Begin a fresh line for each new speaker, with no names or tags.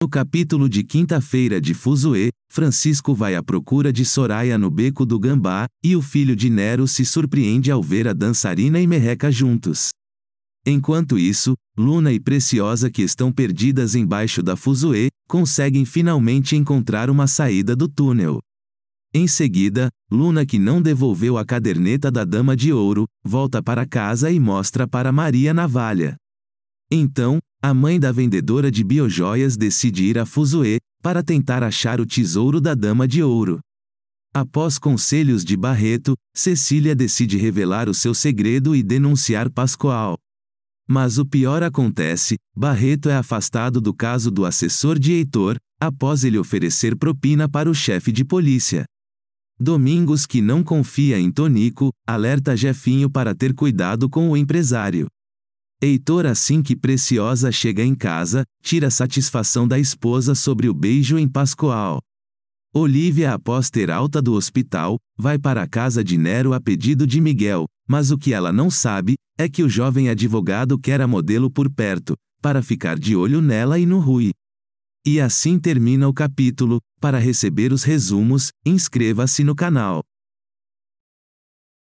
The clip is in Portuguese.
No capítulo de quinta-feira de Fuzue, Francisco vai à procura de Soraya no beco do Gambá, e o filho de Nero se surpreende ao ver a dançarina e Merreca juntos. Enquanto isso, Luna e Preciosa que estão perdidas embaixo da Fuzue, conseguem finalmente encontrar uma saída do túnel. Em seguida, Luna que não devolveu a caderneta da Dama de Ouro, volta para casa e mostra para Maria Navalha. Então, a mãe da vendedora de biojoias decide ir a Fuzue para tentar achar o tesouro da Dama de Ouro. Após conselhos de Barreto, Cecília decide revelar o seu segredo e denunciar Pascoal. Mas o pior acontece: Barreto é afastado do caso do assessor de Heitor, após ele oferecer propina para o chefe de polícia. Domingos, que não confia em Tonico, alerta Jefinho para ter cuidado com o empresário. Heitor, assim que Preciosa chega em casa, tira satisfação da esposa sobre o beijo em Pascoal. Olivia, após ter alta do hospital, vai para a casa de Nero a pedido de Miguel, mas o que ela não sabe é que o jovem advogado quer a modelo por perto, para ficar de olho nela e no Rui. E assim termina o capítulo. Para receber os resumos, inscreva-se no canal.